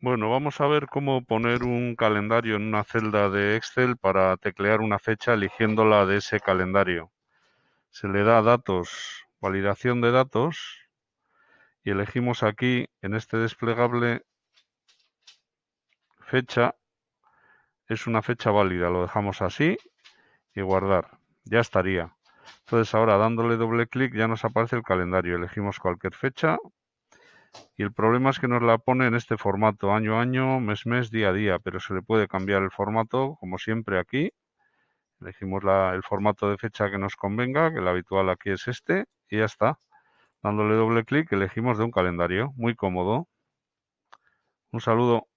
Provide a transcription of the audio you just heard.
Bueno, vamos a ver cómo poner un calendario en una celda de Excel para teclear una fecha eligiéndola de ese calendario. Se le da datos, validación de datos y elegimos aquí en este desplegable fecha. Es una fecha válida, lo dejamos así y guardar. Ya estaría. Entonces ahora dándole doble clic ya nos aparece el calendario. Elegimos cualquier fecha, y el problema es que nos la pone en este formato, año a año, mes a mes, día a día, pero se le puede cambiar el formato, como siempre aquí. Elegimos el formato de fecha que nos convenga, que el habitual aquí es este, y ya está. Dándole doble clic, elegimos de un calendario, muy cómodo. Un saludo.